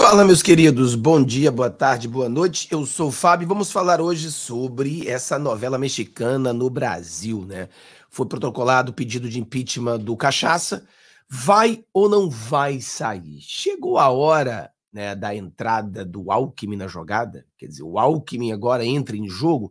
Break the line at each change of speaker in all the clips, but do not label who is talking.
Fala, meus queridos. Bom dia, boa tarde, boa noite. Eu sou o Fábio e vamos falar hoje sobre essa novela mexicana no Brasil, né? Foi protocolado o pedido de impeachment do Cachaça. Vai ou não vai sair? Chegou a hora né, da entrada do Alckmin na jogada? Quer dizer, o Alckmin agora entra em jogo?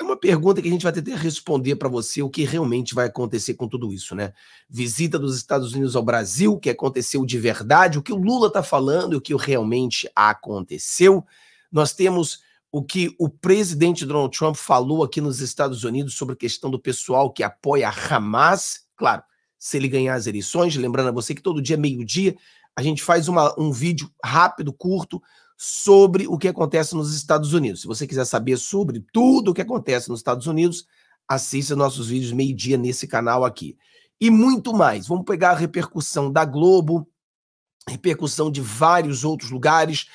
É uma pergunta que a gente vai tentar responder para você o que realmente vai acontecer com tudo isso, né? Visita dos Estados Unidos ao Brasil, o que aconteceu de verdade, o que o Lula está falando e o que realmente aconteceu. Nós temos o que o presidente Donald Trump falou aqui nos Estados Unidos sobre a questão do pessoal que apoia Hamas. Claro, se ele ganhar as eleições, lembrando a você que todo dia, meio-dia, a gente faz uma, um vídeo rápido, curto, sobre o que acontece nos Estados Unidos. Se você quiser saber sobre tudo o que acontece nos Estados Unidos, assista nossos vídeos meio-dia nesse canal aqui. E muito mais. Vamos pegar a repercussão da Globo, repercussão de vários outros lugares.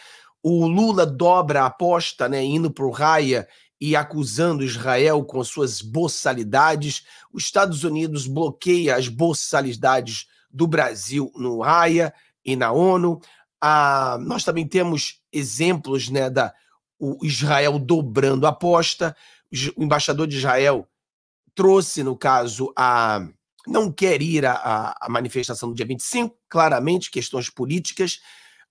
O Lula dobra a aposta, né, indo para o Raia e acusando Israel com suas boçalidades. Os Estados Unidos bloqueia as boçalidades do Brasil no Raia e na ONU. Ah, nós também temos exemplos né, da o Israel dobrando a aposta. O embaixador de Israel trouxe, no caso, a não quer ir à, a manifestação do dia 25, claramente, questões políticas.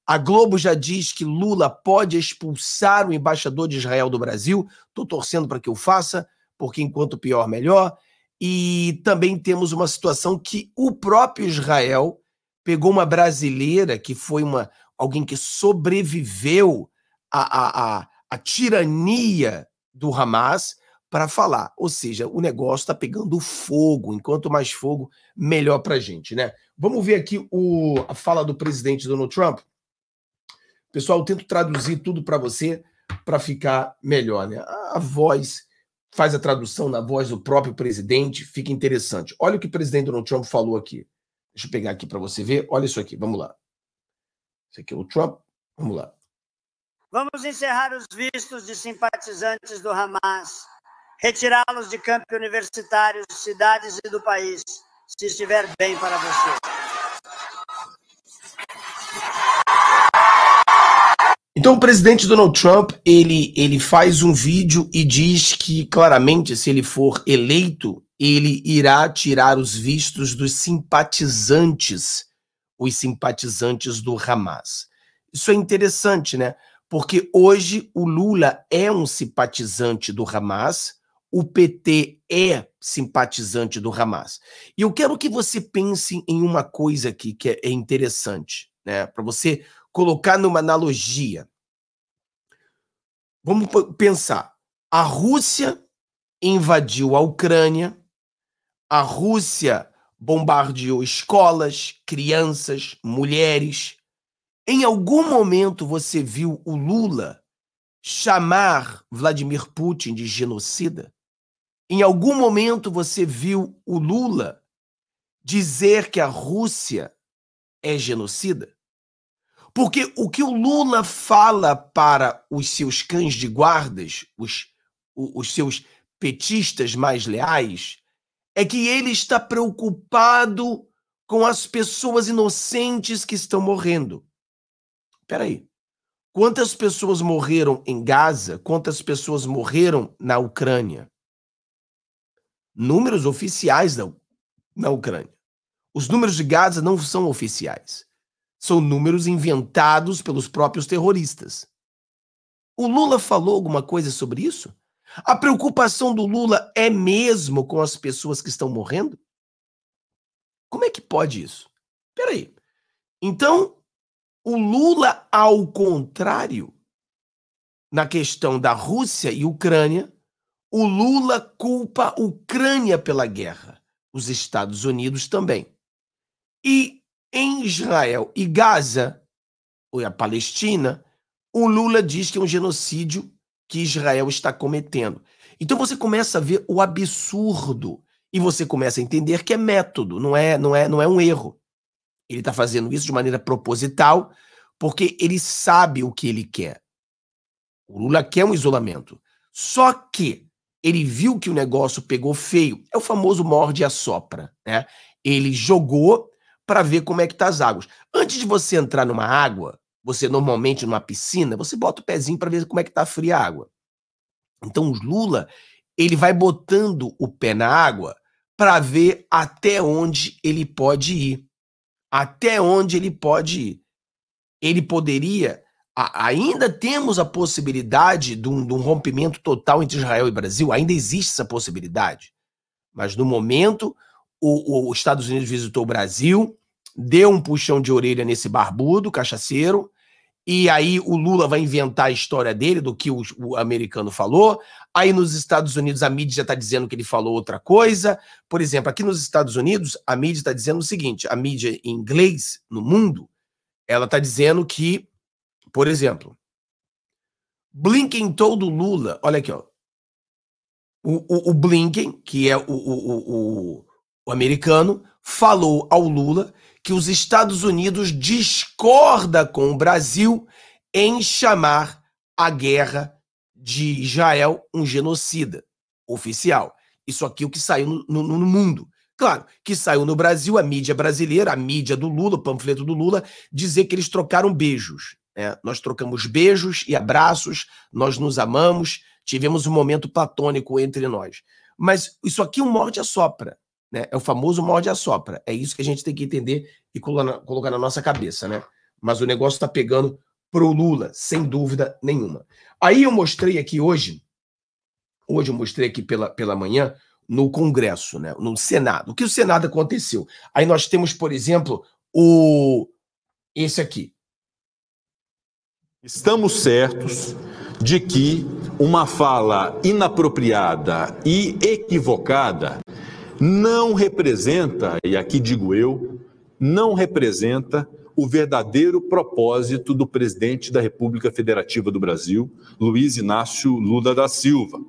A Globo já diz que Lula pode expulsar o embaixador de Israel do Brasil. Estou torcendo para que o faça, porque enquanto pior, melhor. E também temos uma situação que o próprio Israel pegou uma brasileira que foi uma, alguém que sobreviveu à, à, à, à tirania do Hamas para falar. Ou seja, o negócio está pegando fogo. Enquanto mais fogo, melhor para a gente, né? Vamos ver aqui o, a fala do presidente Donald Trump. Pessoal, eu tento traduzir tudo para você para ficar melhor, né? A, a voz faz a tradução na voz do próprio presidente, fica interessante. Olha o que o presidente Donald Trump falou aqui. Deixa eu pegar aqui para você ver. Olha isso aqui, vamos lá. Esse aqui é o Trump. Vamos lá.
Vamos encerrar os vistos de simpatizantes do Hamas, retirá-los de campi universitários, cidades e do país, se estiver bem para você.
Então o presidente Donald Trump, ele, ele faz um vídeo e diz que claramente se ele for eleito, ele irá tirar os vistos dos simpatizantes os simpatizantes do Hamas. Isso é interessante, né? Porque hoje o Lula é um simpatizante do Hamas, o PT é simpatizante do Hamas. E eu quero que você pense em uma coisa aqui que é interessante, né? Para você colocar numa analogia. Vamos pensar. A Rússia invadiu a Ucrânia, a Rússia bombardeou escolas, crianças, mulheres. Em algum momento você viu o Lula chamar Vladimir Putin de genocida? Em algum momento você viu o Lula dizer que a Rússia é genocida? Porque o que o Lula fala para os seus cães de guardas, os, os seus petistas mais leais, é que ele está preocupado com as pessoas inocentes que estão morrendo. Peraí. Quantas pessoas morreram em Gaza? Quantas pessoas morreram na Ucrânia? Números oficiais da, na Ucrânia. Os números de Gaza não são oficiais. São números inventados pelos próprios terroristas. O Lula falou alguma coisa sobre isso? A preocupação do Lula é mesmo com as pessoas que estão morrendo? Como é que pode isso? Peraí. Então, o Lula, ao contrário, na questão da Rússia e Ucrânia, o Lula culpa a Ucrânia pela guerra, os Estados Unidos também. E em Israel e Gaza, ou é a Palestina, o Lula diz que é um genocídio que Israel está cometendo. Então você começa a ver o absurdo e você começa a entender que é método, não é, não é, não é um erro. Ele está fazendo isso de maneira proposital porque ele sabe o que ele quer. O Lula quer um isolamento. Só que ele viu que o negócio pegou feio. É o famoso morde e assopra, né? Ele jogou para ver como é que tá as águas. Antes de você entrar numa água, você normalmente numa piscina, você bota o pezinho para ver como é que tá fria a água. Então o Lula, ele vai botando o pé na água para ver até onde ele pode ir. Até onde ele pode ir. Ele poderia a, ainda temos a possibilidade de um, de um rompimento total entre Israel e Brasil, ainda existe essa possibilidade. Mas no momento, os Estados Unidos visitou o Brasil, deu um puxão de orelha nesse barbudo, cachaceiro, e aí o Lula vai inventar a história dele, do que o, o americano falou. Aí nos Estados Unidos a mídia já está dizendo que ele falou outra coisa. Por exemplo, aqui nos Estados Unidos a mídia está dizendo o seguinte: a mídia em inglês no mundo, ela está dizendo que, por exemplo, Blinken todo Lula, olha aqui, ó. O, o, o Blinken, que é o, o americano, falou ao Lula que os Estados Unidos discorda com o Brasil em chamar a guerra de Israel um genocida oficial. Isso aqui é o que saiu no, no, no mundo. Claro, que saiu no Brasil a mídia brasileira, a mídia do Lula, o panfleto do Lula, dizer que eles trocaram beijos. Né? Nós trocamos beijos e abraços, nós nos amamos, tivemos um momento platônico entre nós. Mas isso aqui o é um morde a né? É o famoso morde a sopra. É isso que a gente tem que entender e colocar na nossa cabeça, né? Mas o negócio está pegando pro Lula, sem dúvida nenhuma. Aí eu mostrei aqui hoje, hoje eu mostrei aqui pela, pela manhã, no Congresso, né? no Senado. O que o Senado aconteceu?
Aí nós temos, por exemplo, o esse aqui. Estamos certos de que uma fala inapropriada e equivocada não representa, e aqui digo eu, não representa o verdadeiro propósito do presidente da República Federativa do Brasil, Luiz Inácio Lula da Silva,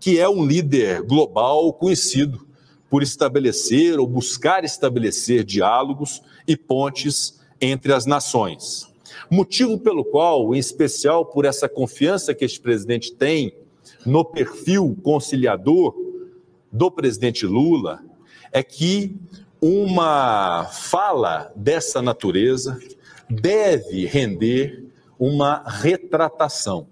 que é um líder global conhecido por estabelecer ou buscar estabelecer diálogos e pontes entre as nações. Motivo pelo qual, em especial por essa confiança que este presidente tem no perfil conciliador do presidente Lula é que uma fala dessa natureza deve render uma retratação.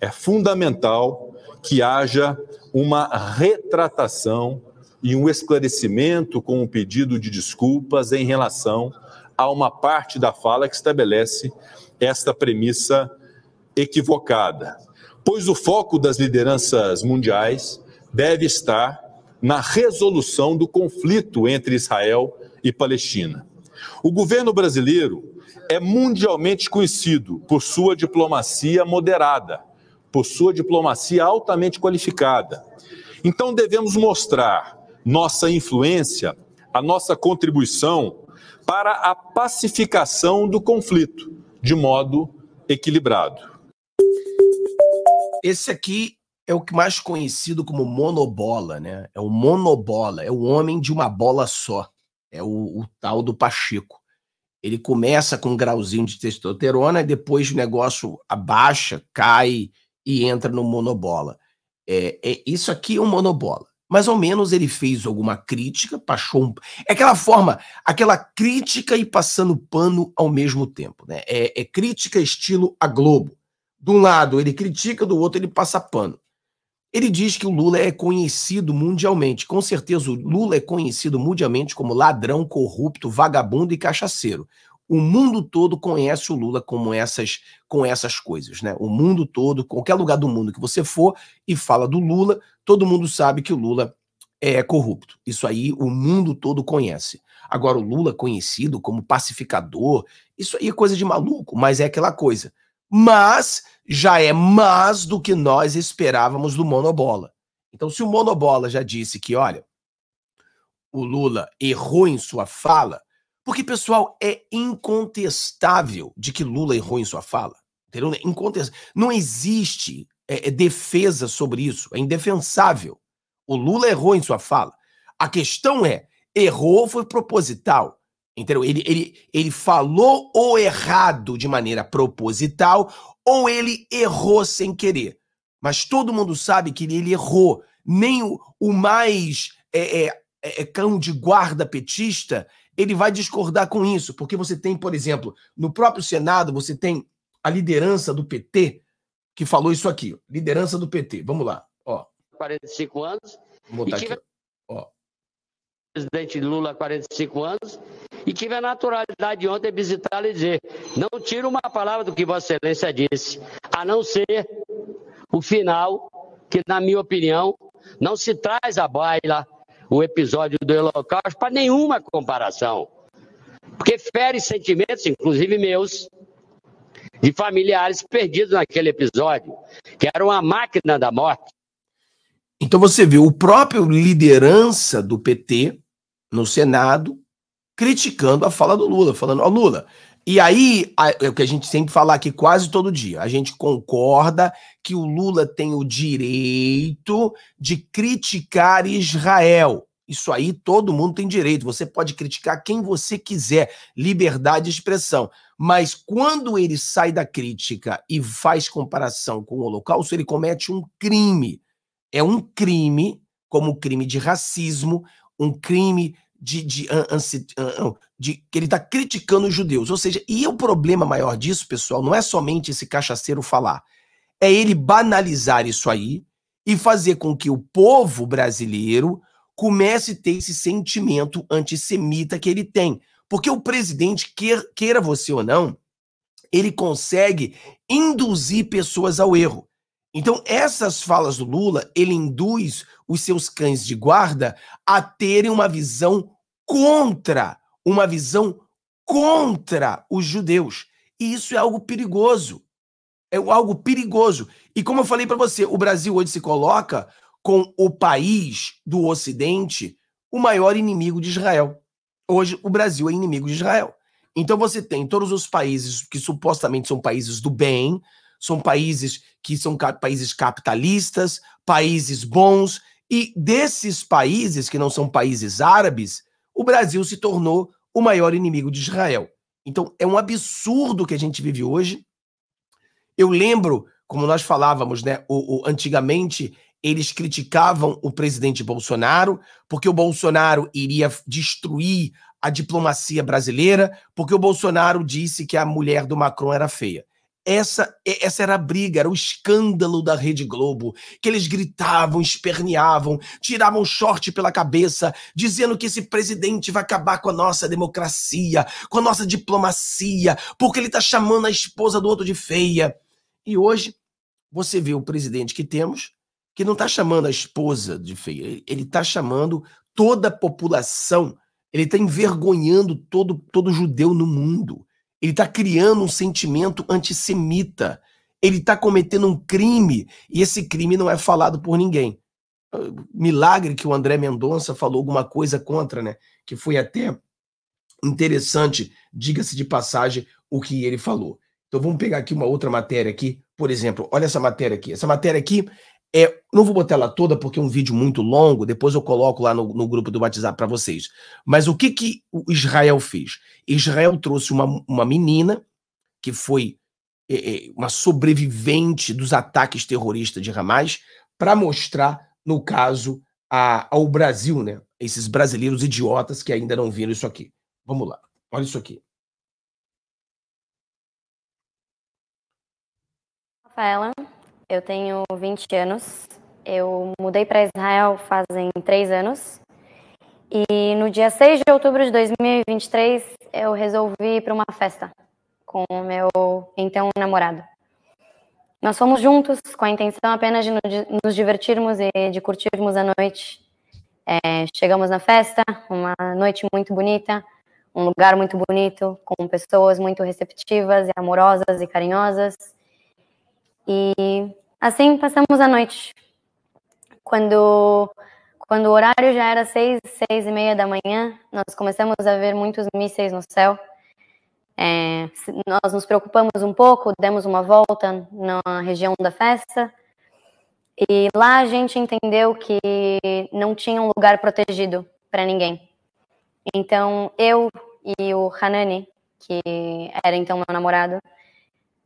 É fundamental que haja uma retratação e um esclarecimento com um pedido de desculpas em relação a uma parte da fala que estabelece esta premissa equivocada. Pois o foco das lideranças mundiais deve estar na resolução do conflito entre Israel e Palestina. O governo brasileiro é mundialmente conhecido por sua diplomacia moderada, por sua diplomacia altamente qualificada. Então devemos mostrar nossa influência, a nossa contribuição para a pacificação do conflito de modo equilibrado. Esse aqui é o que mais
conhecido como monobola, né? É o monobola, é o homem de uma bola só. É o, o tal do Pacheco. Ele começa com um grauzinho de testosterona, e depois o negócio abaixa, cai e entra no monobola. É, é Isso aqui é um monobola. Mas ao menos ele fez alguma crítica, passou um... É aquela forma, aquela crítica e passando pano ao mesmo tempo. Né? É, é crítica estilo a Globo. De um lado ele critica, do outro ele passa pano. Ele diz que o Lula é conhecido mundialmente. Com certeza, o Lula é conhecido mundialmente como ladrão, corrupto, vagabundo e cachaceiro. O mundo todo conhece o Lula como essas, com essas coisas, né? O mundo todo, qualquer lugar do mundo que você for e fala do Lula, todo mundo sabe que o Lula é corrupto. Isso aí o mundo todo conhece. Agora, o Lula conhecido como pacificador, isso aí é coisa de maluco, mas é aquela coisa mas já é mais do que nós esperávamos do Monobola. Então, se o Monobola já disse que, olha, o Lula errou em sua fala, porque, pessoal, é incontestável de que Lula errou em sua fala. Entendeu? Incontestável. Não existe é, é defesa sobre isso, é indefensável. O Lula errou em sua fala. A questão é, errou foi proposital. Entendeu? Ele, ele, ele falou o errado de maneira proposital ou ele errou sem querer. Mas todo mundo sabe que ele, ele errou. Nem o, o mais é, é, é, é, cão de guarda petista ele vai discordar com isso, porque você tem, por exemplo, no próprio Senado, você tem a liderança do PT que falou isso aqui. Liderança do PT. Vamos lá.
Ó. 45 anos. Vou botar aqui. Ó. Presidente Lula, 45
anos, e tive a naturalidade de ontem visitá-la e dizer: não tiro uma palavra do que Vossa Excelência disse, a não ser o final, que, na minha opinião, não se traz à baila o episódio do Holocausto para nenhuma comparação. Porque fere sentimentos, inclusive meus, de familiares perdidos naquele episódio, que era uma máquina da morte.
Então você vê o próprio liderança do PT no Senado criticando a fala do Lula, falando, ó, oh, Lula. E aí, é o que a gente sempre fala aqui quase todo dia, a gente concorda que o Lula tem o direito de criticar Israel. Isso aí todo mundo tem direito. Você pode criticar quem você quiser, liberdade de expressão. Mas quando ele sai da crítica e faz comparação com o Holocausto, ele comete um crime. É um crime, como o crime de racismo, um crime de, de, de que ele está criticando os judeus. Ou seja, e é o problema maior disso, pessoal, não é somente esse cachaceiro falar, é ele banalizar isso aí e fazer com que o povo brasileiro comece a ter esse sentimento antissemita que ele tem. Porque o presidente, queira você ou não, ele consegue induzir pessoas ao erro. Então, essas falas do Lula, ele induz os seus cães de guarda a terem uma visão contra, uma visão contra os judeus. E isso é algo perigoso. É algo perigoso. E como eu falei para você, o Brasil hoje se coloca com o país do Ocidente o maior inimigo de Israel. Hoje, o Brasil é inimigo de Israel. Então, você tem todos os países que supostamente são países do bem, são países que são países capitalistas, países bons, e desses países que não são países árabes, o Brasil se tornou o maior inimigo de Israel. Então é um absurdo que a gente vive hoje. Eu lembro, como nós falávamos, né, o, o antigamente eles criticavam o presidente Bolsonaro, porque o Bolsonaro iria destruir a diplomacia brasileira, porque o Bolsonaro disse que a mulher do Macron era feia. Essa, essa era a briga, era o escândalo da Rede Globo, que eles gritavam, esperneavam, tiravam short pela cabeça, dizendo que esse presidente vai acabar com a nossa democracia, com a nossa diplomacia, porque ele está chamando a esposa do outro de feia. E hoje você vê o presidente que temos, que não está chamando a esposa de feia, ele está chamando toda a população, ele está envergonhando todo, todo judeu no mundo. Ele está criando um sentimento antissemita. Ele está cometendo um crime e esse crime não é falado por ninguém. Ah, milagre que o André Mendonça falou alguma coisa contra, né? Que foi até interessante, diga-se de passagem, o que ele falou. Então vamos pegar aqui uma outra matéria aqui, por exemplo, olha essa matéria aqui. Essa matéria aqui é, não vou botar ela toda porque é um vídeo muito longo, depois eu coloco lá no, no grupo do WhatsApp para vocês. Mas o que, que Israel fez? Israel trouxe uma, uma menina que foi é, é uma sobrevivente dos ataques terroristas de Hamas para mostrar, no caso, a, ao Brasil, né? Esses brasileiros idiotas que ainda não viram isso aqui. Vamos lá, olha isso aqui.
Rafaela. Eu tenho 20 anos. Eu mudei para Israel fazem três anos. E no dia 6 de outubro de 2023, eu resolvi ir para uma festa com o meu então namorado. Nós fomos juntos com a intenção apenas de nos divertirmos e de curtirmos a noite. É, chegamos na festa, uma noite muito bonita, um lugar muito bonito, com pessoas muito receptivas e amorosas e carinhosas. E assim passamos a noite. Quando, quando o horário já era seis, seis e meia da manhã, nós começamos a ver muitos mísseis no céu. É, nós nos preocupamos um pouco, demos uma volta na região da festa. E lá a gente entendeu que não tinha um lugar protegido para ninguém. Então eu e o Hanani, que era então meu namorado,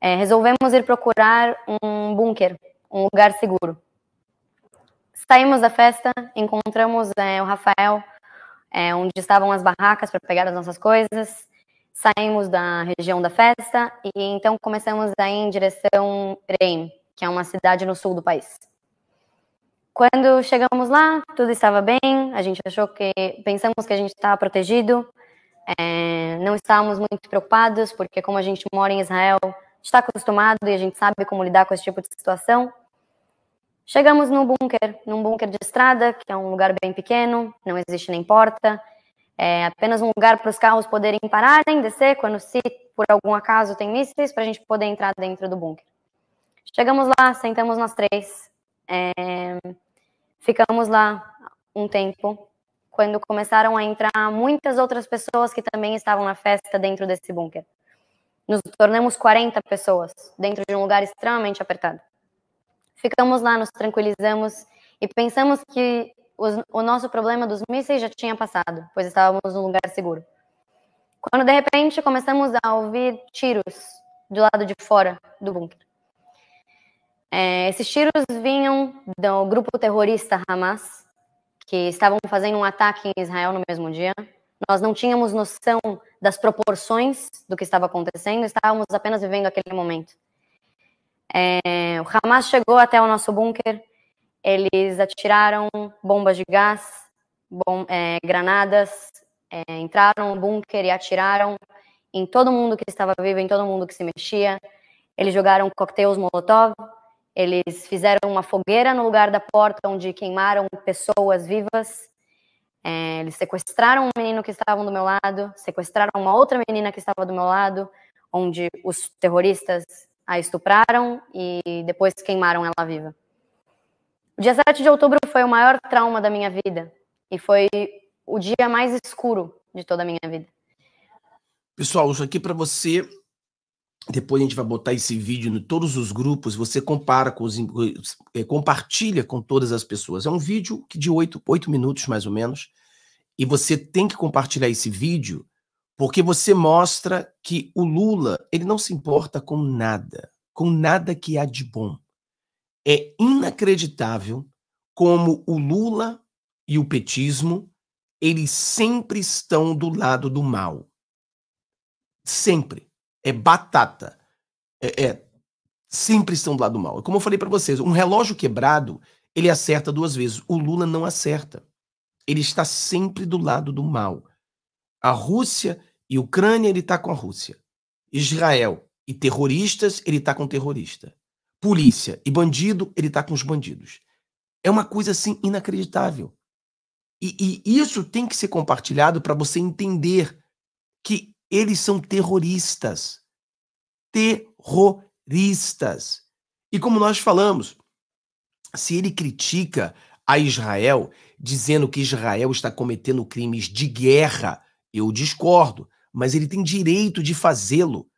é, resolvemos ir procurar um bunker, um lugar seguro. Saímos da festa, encontramos é, o Rafael, é, onde estavam as barracas para pegar as nossas coisas. Saímos da região da festa e então começamos a ir em direção Reim, que é uma cidade no sul do país. Quando chegamos lá, tudo estava bem. A gente achou que pensamos que a gente estava protegido. É, não estávamos muito preocupados porque como a gente mora em Israel, está acostumado e a gente sabe como lidar com esse tipo de situação. Chegamos no bunker, num bunker de estrada, que é um lugar bem pequeno, não existe nem porta, é apenas um lugar para os carros poderem pararem, descer, quando se por algum acaso tem mísseis, para a gente poder entrar dentro do bunker. Chegamos lá, sentamos nós três, é, ficamos lá um tempo, quando começaram a entrar muitas outras pessoas que também estavam na festa dentro desse bunker. Nos tornamos 40 pessoas dentro de um lugar extremamente apertado. Ficamos lá, nos tranquilizamos e pensamos que os, o nosso problema dos mísseis já tinha passado, pois estávamos num lugar seguro. Quando de repente começamos a ouvir tiros do lado de fora do bunker. É, esses tiros vinham do grupo terrorista Hamas, que estavam fazendo um ataque em Israel no mesmo dia, nós não tínhamos noção das proporções do que estava acontecendo, estávamos apenas vivendo aquele momento. É, o Hamas chegou até o nosso bunker, eles atiraram bombas de gás, bom, é, granadas, é, entraram no bunker e atiraram em todo mundo que estava vivo, em todo mundo que se mexia. Eles jogaram coquetéis Molotov, eles fizeram uma fogueira no lugar da porta onde queimaram pessoas vivas. É, eles sequestraram um menino que estava do meu lado, sequestraram uma outra menina que estava do meu lado, onde os terroristas a estupraram e depois queimaram ela viva. O dia 7 de outubro foi o maior trauma da minha vida e foi o dia mais escuro de toda a minha vida.
Pessoal, isso aqui para você depois a gente vai botar esse vídeo em todos os grupos, você compara com os, é, compartilha com todas as pessoas. É um vídeo que de oito minutos mais ou menos, e você tem que compartilhar esse vídeo porque você mostra que o Lula, ele não se importa com nada, com nada que há de bom. É inacreditável como o Lula e o petismo, eles sempre estão do lado do mal. Sempre é batata. É, é sempre estão do lado do mal. Como eu falei para vocês, um relógio quebrado, ele acerta duas vezes. O Lula não acerta. Ele está sempre do lado do mal. A Rússia e Ucrânia, ele está com a Rússia. Israel e terroristas, ele está com terrorista. Polícia e bandido, ele está com os bandidos. É uma coisa assim inacreditável. E, e isso tem que ser compartilhado para você entender que eles são terroristas. Terroristas. E como nós falamos, se ele critica a Israel, dizendo que Israel está cometendo crimes de guerra, eu discordo, mas ele tem direito de fazê-lo.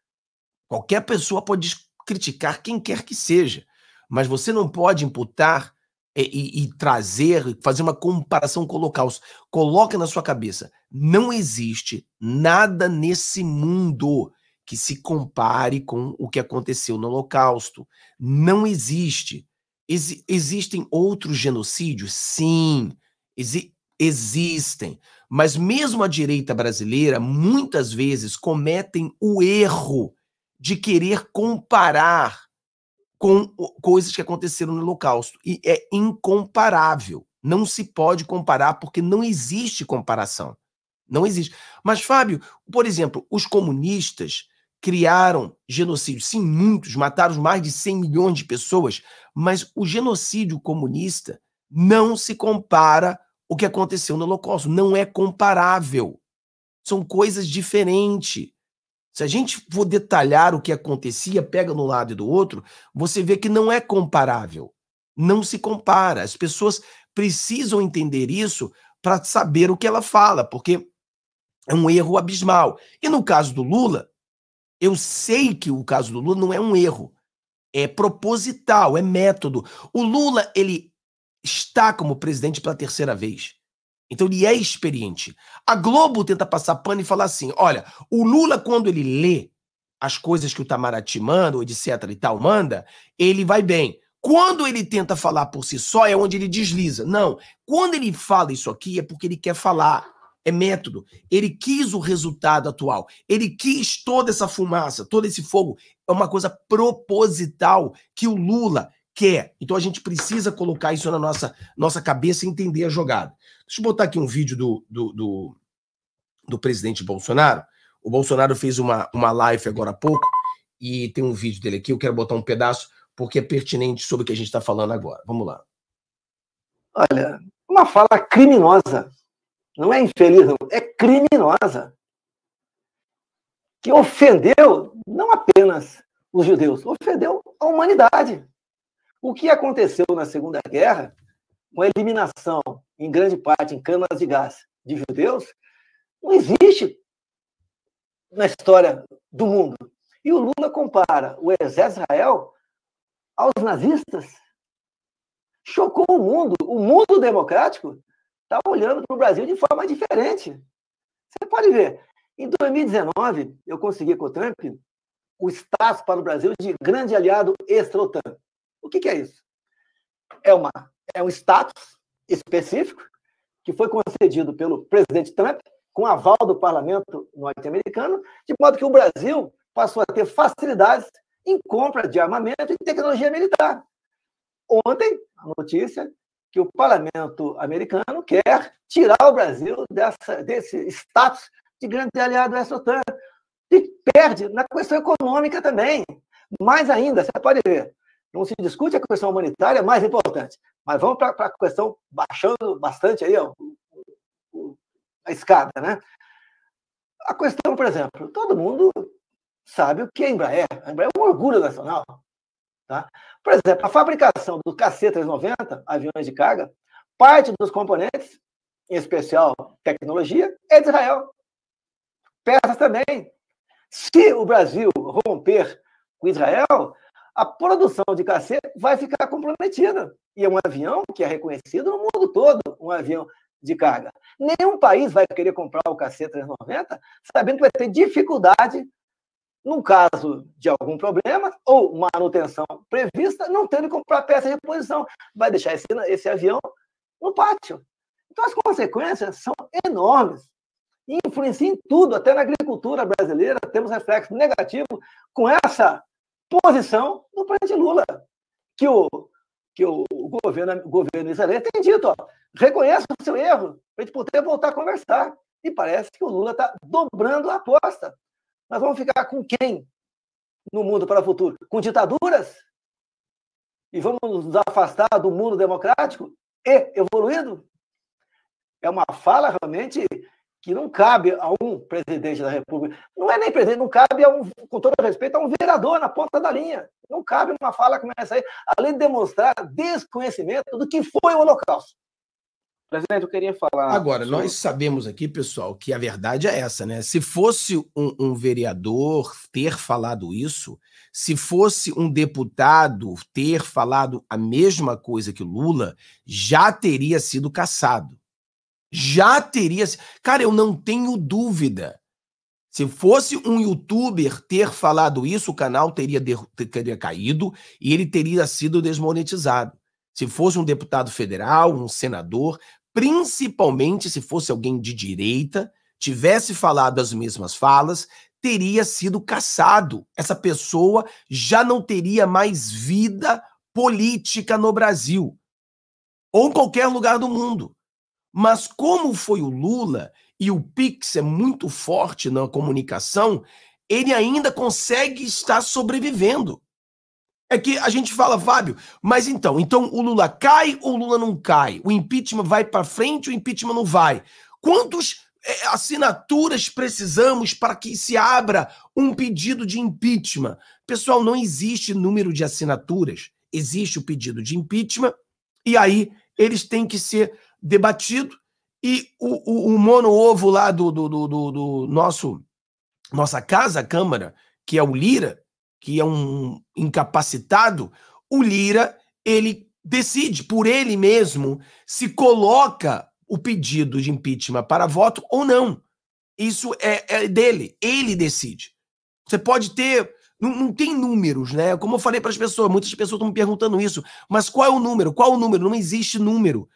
Qualquer pessoa pode criticar quem quer que seja, mas você não pode imputar e, eh, e, e trazer, fazer uma comparação com o Holocausto. Coloque na sua cabeça: não existe nada nesse mundo que se compare com o que aconteceu no Holocausto. Não existe. Ex existem outros genocídios? Sim, exi existem. Mas mesmo a direita brasileira muitas vezes cometem o erro de querer comparar com coisas que aconteceram no Holocausto. E é incomparável. Não se pode comparar porque não existe comparação. Não existe. Mas, Fábio, por exemplo, os comunistas criaram genocídios, Sim, muitos, mataram mais de 100 milhões de pessoas, mas o genocídio comunista não se compara o que aconteceu no Holocausto. Não é comparável. São coisas diferentes. Se a gente for detalhar o que acontecia, pega no lado e do outro, você vê que não é comparável. Não se compara. As pessoas precisam entender isso para saber o que ela fala, porque é um erro abismal. E no caso do Lula, eu sei que o caso do Lula não é um erro. É proposital, é método. O Lula, ele está como presidente pela terceira vez. Então ele é experiente. A Globo tenta passar pano e falar assim: olha, o Lula, quando ele lê as coisas que o Itamaraty manda, ou etc e tal, manda, ele vai bem. Quando ele tenta falar por si só, é onde ele desliza. Não. Quando ele fala isso aqui, é porque ele quer falar é método. Ele quis o resultado atual. Ele quis toda essa fumaça, todo esse fogo. É uma coisa proposital que o Lula quer. Então a gente precisa colocar isso na nossa, nossa cabeça e entender a jogada. Deixa eu botar aqui um vídeo do, do, do, do presidente Bolsonaro. O Bolsonaro fez uma, uma live agora há pouco e tem um vídeo dele aqui. Eu quero botar um pedaço porque é pertinente sobre o que a gente está falando agora. Vamos lá.
Olha, uma fala criminosa não é infeliz, não, é criminosa, que ofendeu não apenas os judeus, ofendeu a humanidade. O que aconteceu na Segunda Guerra, com a eliminação, em grande parte, em câmaras de gás de judeus, não existe na história do mundo. E o Lula compara o exército de Israel aos nazistas. Chocou o mundo, o mundo democrático está olhando para o Brasil de forma diferente. Você pode ver. Em 2019, eu consegui com o Trump o status para o Brasil de grande aliado extra-OTAN. O que, que, é isso? É, uma, é um status específico que foi concedido pelo presidente Trump com aval do parlamento norte-americano, de modo que o Brasil passou a ter facilidades em compra de armamento e tecnologia militar. Ontem, a notícia que o parlamento americano quer tirar o Brasil dessa, desse status de grande aliado da OTAN. E perde na questão econômica também. Mais ainda, você pode ver, não se discute a questão humanitária, mais importante. Mas vamos para a questão baixando bastante aí ó, a escada, né? A questão, por exemplo, todo mundo sabe o que é Embraer. A Embraer é um orgulho nacional. Tá? Por exemplo, a fabricação do KC-390, aviões de carga, parte dos componentes, em especial tecnologia, é de Israel. Peças também. Se o Brasil romper com Israel, a produção de KC vai ficar comprometida. E é um avião que é reconhecido no mundo todo, um avião de carga. Nenhum país vai querer comprar o KC-390 sabendo que vai ter dificuldade no caso de algum problema ou manutenção prevista, não tendo que comprar peça de reposição. Vai deixar esse, esse avião no pátio. Então, as consequências são enormes. E influenciam em tudo, até na agricultura brasileira, temos reflexo negativo com essa posição do presidente Lula, que o, que o governo, governo israelense tem dito, ó, reconheça o seu erro, para a gente poder voltar a conversar. E parece que o Lula está dobrando a aposta. Nós vamos ficar com quem no mundo para o futuro? Com ditaduras? E vamos nos afastar do mundo democrático e evoluído? É uma fala realmente que não cabe a um presidente da República. Não é nem presidente, não cabe, a um, com todo respeito, a um vereador na ponta da linha. Não cabe uma fala como essa aí, além de demonstrar desconhecimento do que foi o Holocausto. Presidente, eu queria falar. Agora, sobre... nós
sabemos aqui, pessoal, que a verdade é essa, né? Se fosse um, um, vereador ter falado isso, se fosse um deputado ter falado a mesma coisa que Lula, já teria sido caçado. Já teria. Cara, eu não tenho dúvida. Se fosse um youtuber ter falado isso, o canal teria, de... teria caído e ele teria sido desmonetizado. Se fosse um deputado federal, um senador, principalmente se fosse alguém de direita, tivesse falado as mesmas falas, teria sido caçado. Essa pessoa já não teria mais vida política no Brasil ou em qualquer lugar do mundo. Mas como foi o Lula e o Pix é muito forte na comunicação, ele ainda consegue estar sobrevivendo. É que a gente fala, Fábio, mas então, então o Lula cai ou o Lula não cai? O impeachment vai para frente ou o impeachment não vai? Quantas é, assinaturas precisamos para que se abra um pedido de impeachment? Pessoal, não existe número de assinaturas, existe o pedido de impeachment e aí eles têm que ser debatido e o, o, o mono-ovo lá do, do, do, do, do nosso nossa casa, Câmara, que é o Lira, que é um incapacitado, o Lira, ele decide por ele mesmo se coloca o pedido de impeachment para voto ou não. Isso é, é dele, ele decide. Você pode ter não, não, tem números, né? Como eu falei para as pessoas, muitas pessoas estão me perguntando isso. Mas qual é o número? Qual é o número? Não existe número.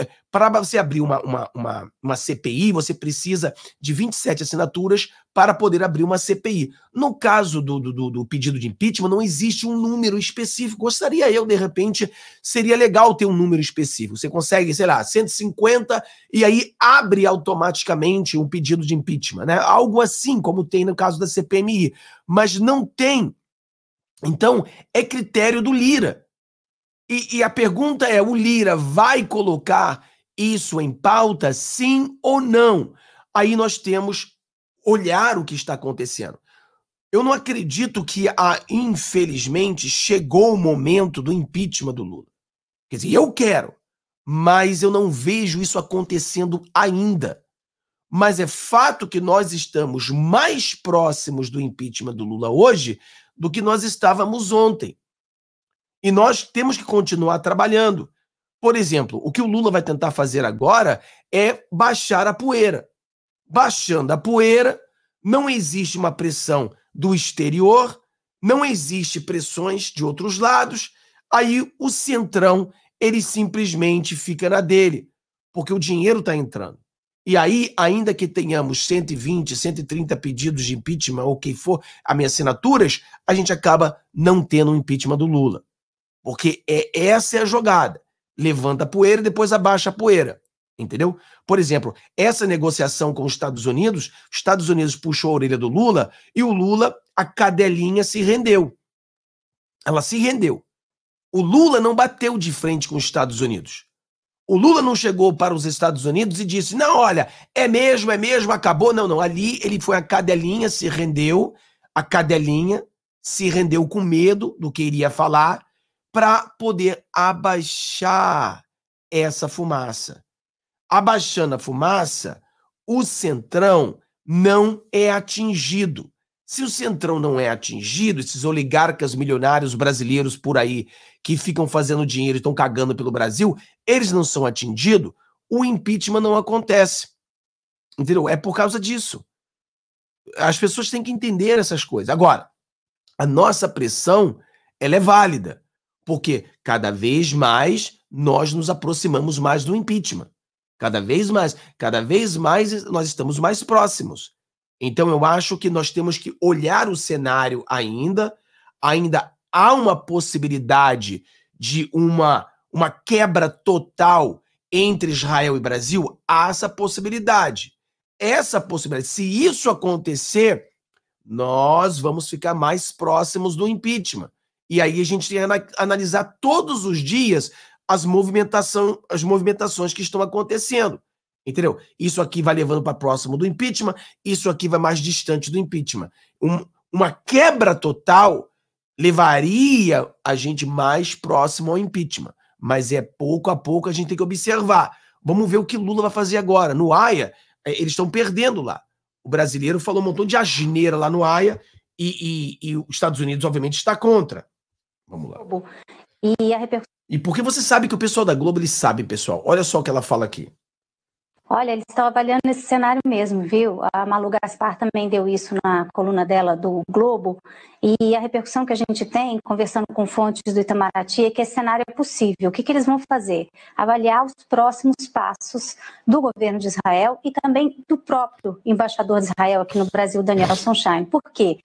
Eh, para você abrir uma, uma, uma, uma, CPI, você precisa de 27 assinaturas para poder abrir uma CPI. No caso do, do, do pedido de impeachment, não existe um número específico. Gostaria eu, de repente, seria legal ter um número específico. Você consegue, sei lá, 150 e aí abre automaticamente um pedido de impeachment, né? Algo assim, como tem no caso da CPMI. Mas não tem. Então, é critério do Lira. E, e a pergunta é: o Lira vai colocar isso em pauta, sim ou não? Aí nós temos olhar o que está acontecendo. Eu não acredito que, a, infelizmente, chegou o momento do impeachment do Lula. Quer dizer, eu quero, mas eu não vejo isso acontecendo ainda. Mas é fato que nós estamos mais próximos do impeachment do Lula hoje do que nós estávamos ontem. E nós temos que continuar trabalhando. Por exemplo, o que o Lula vai tentar fazer agora é baixar a poeira. Baixando a poeira, não existe uma pressão do exterior, não existe pressões de outros lados, aí o centrão ele simplesmente fica na dele, porque o dinheiro está entrando. E aí, ainda que tenhamos 120, 130 pedidos de impeachment ou o que for, as minhas assinaturas, a gente acaba não tendo o um impeachment do Lula. Porque é essa é a jogada. Levanta a poeira e depois abaixa a poeira. Entendeu? Por exemplo, essa negociação com os Estados Unidos, os Estados Unidos puxou a orelha do Lula e o Lula, a cadelinha se rendeu. Ela se rendeu. O Lula não bateu de frente com os Estados Unidos. O Lula não chegou para os Estados Unidos e disse: não, olha, é mesmo, é mesmo, acabou. Não, não. Ali ele foi a cadelinha, se rendeu, a cadelinha se rendeu com medo do que iria falar para poder abaixar essa fumaça. Abaixando a fumaça, o centrão não é atingido. Se o centrão não é atingido, esses oligarcas milionários brasileiros por aí que ficam fazendo dinheiro e estão cagando pelo Brasil, eles não são atingidos, o impeachment não acontece. Entendeu? É por causa disso. As pessoas têm que entender essas coisas. Agora, a nossa pressão, ela é válida. Porque cada vez mais nós nos aproximamos mais do impeachment. Cada vez mais, cada vez mais nós estamos mais próximos. Então eu acho que nós temos que olhar o cenário ainda, ainda há uma possibilidade de uma uma quebra total entre Israel e Brasil, há essa possibilidade. Essa possibilidade, se isso acontecer, nós vamos ficar mais próximos do impeachment. E aí a gente tem que analisar todos os dias as, movimentação, as movimentações que estão acontecendo. Entendeu? Isso aqui vai levando para próximo do impeachment, isso aqui vai mais distante do impeachment. Um, uma quebra total levaria a gente mais próximo ao impeachment. Mas é pouco a pouco a gente tem que observar. Vamos ver o que Lula vai fazer agora. No AIA, é, eles estão perdendo lá. O brasileiro falou um montão de asneira lá no AIA e, e, e os Estados Unidos, obviamente, está contra. Vamos lá.
E a repercussão.
E porque você sabe que o pessoal da Globo, eles sabem, pessoal. Olha só o que ela fala aqui.
Olha, eles estão avaliando esse cenário mesmo, viu? A Malu Gaspar também deu isso na coluna dela do Globo. E a repercussão que a gente tem, conversando com fontes do Itamaraty, é que esse cenário é possível. O que, que eles vão fazer? Avaliar os próximos passos do governo de Israel e também do próprio embaixador de Israel aqui no Brasil, Daniel Sonshine. Por quê?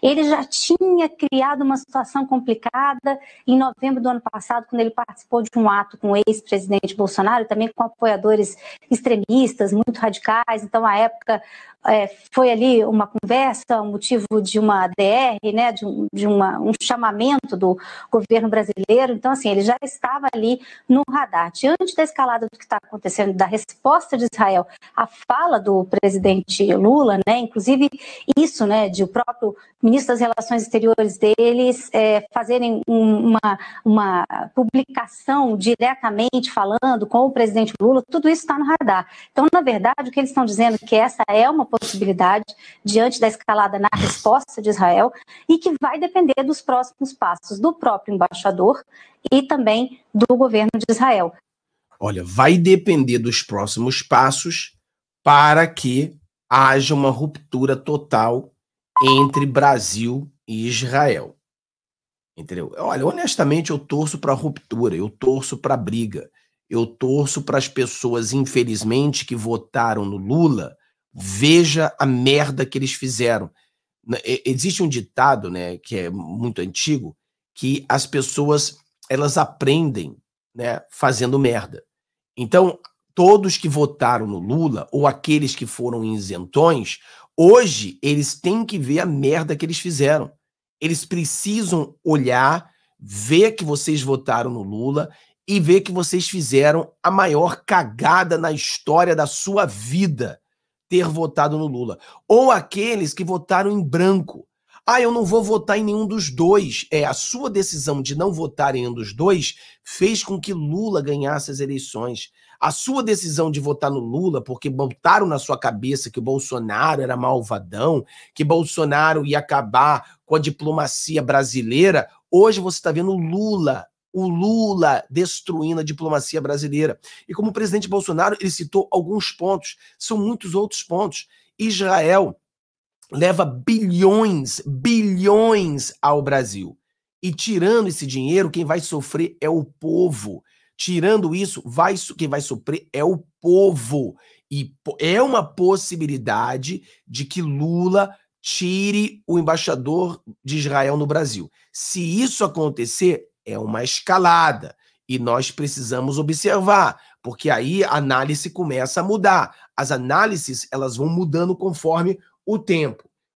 Ele já tinha criado uma situação complicada em novembro do ano passado, quando ele participou de um ato com o ex-presidente Bolsonaro, também com apoiadores extremistas extremistas, muito radicais. Então, à época, é, foi ali uma conversa, um motivo de uma DR, né, de, um, de uma, um chamamento do governo brasileiro. Então, assim, ele já estava ali no radar. Diante da escalada do que está acontecendo, da resposta de Israel à fala do presidente Lula, né, inclusive isso, né, de o próprio ministro das Relações Exteriores deles é, fazerem uma, uma publicação diretamente falando com o presidente Lula, tudo isso está no radar. Então, na verdade, o que eles estão dizendo é que essa é uma possibilidade diante da escalada na resposta de Israel e que vai depender dos próximos passos do próprio embaixador e também do governo de Israel.
Olha, vai depender dos próximos passos para que haja uma ruptura total entre Brasil e Israel. Entendeu? Olha, honestamente, eu torço para ruptura, eu torço para briga, eu torço para as pessoas, infelizmente, que votaram no Lula veja a merda que eles fizeram. Existe um ditado, né, que é muito antigo, que as pessoas elas aprendem, né, fazendo merda. Então, todos que votaram no Lula ou aqueles que foram isentões, hoje eles têm que ver a merda que eles fizeram. Eles precisam olhar, ver que vocês votaram no Lula e ver que vocês fizeram a maior cagada na história da sua vida ter votado no Lula. Ou aqueles que votaram em branco. Ah, eu não vou votar em nenhum dos dois. É, a sua decisão de não votar em um dos dois fez com que Lula ganhasse as eleições. A sua decisão de votar no Lula, porque botaram na sua cabeça que o Bolsonaro era malvadão, que Bolsonaro ia acabar com a diplomacia brasileira, hoje você está vendo Lula o Lula destruindo a diplomacia brasileira. E como o presidente Bolsonaro, ele citou alguns pontos, são muitos outros pontos. Israel leva bilhões, bilhões ao Brasil. E tirando esse dinheiro, quem vai sofrer é o povo. Tirando isso, vai, quem vai sofrer é o povo. E é uma possibilidade de que Lula tire o embaixador de Israel no Brasil. Se isso acontecer, é uma escalada. E nós precisamos observar, porque aí a análise começa a mudar. As análises, elas vão mudando conforme o tempo.